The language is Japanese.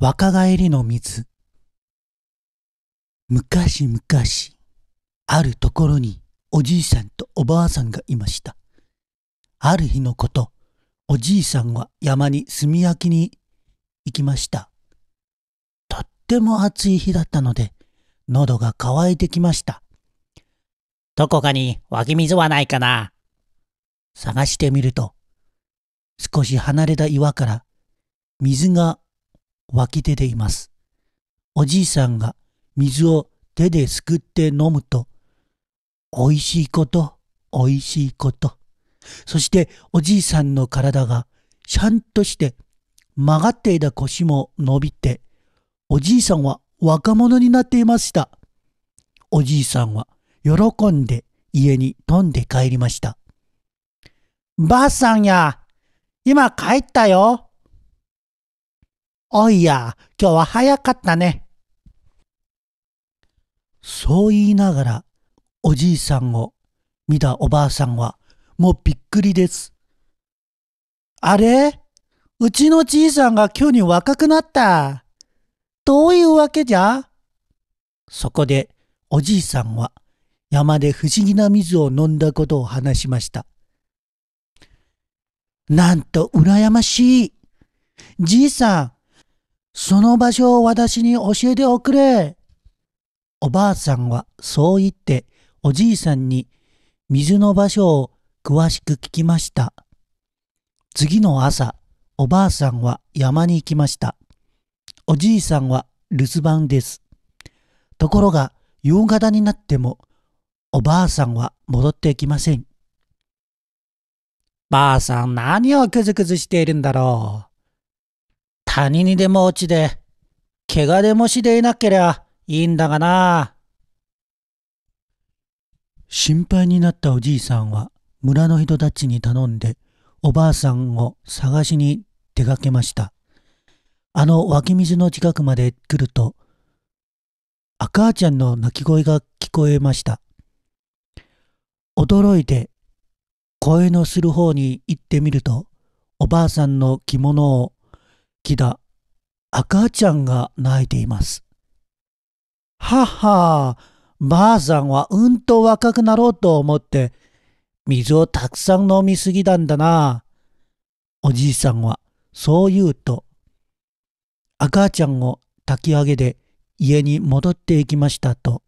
若返りの水。昔々、あるところにおじいさんとおばあさんがいました。ある日のこと、おじいさんは山に炭焼きに行きました。とっても暑い日だったので、喉が渇いてきました。どこかに湧き水はないかな探してみると、少し離れた岩から水が湧き出ています。おじいさんが水を手ですくって飲むと、おいしいこと、おいしいこと。そしておじいさんの体がシャンとして曲がっていた腰も伸びて、おじいさんは若者になっていました。おじいさんは喜んで家に飛んで帰りました。ばあさんや、今帰ったよ。おいや、今日は早かったね。そう言いながら、おじいさんを見たおばあさんは、もうびっくりです。あれうちのじいさんが今日に若くなった。どういうわけじゃそこで、おじいさんは、山で不思議な水を飲んだことを話しました。なんと羨ましい。じいさん、その場所を私に教えておくれ。おばあさんはそう言っておじいさんに水の場所を詳しく聞きました。次の朝、おばあさんは山に行きました。おじいさんは留守番です。ところが夕方になってもおばあさんは戻ってきません。ばあさん何をくずくずしているんだろう。谷にでも落ちで、怪我でもしでいなけりゃいいんだがな。心配になったおじいさんは村の人たちに頼んでおばあさんを探しに出かけました。あの湧き水の近くまで来ると赤ちゃんの泣き声が聞こえました。驚いて声のする方に行ってみるとおばあさんの着物をきだ。赤ちゃんが泣いています。ははばあさんはうんと若くなろうと思って、水をたくさん飲みすぎたんだな。おじいさんはそう言うと、赤ちゃんを炊き上げで家に戻っていきましたと。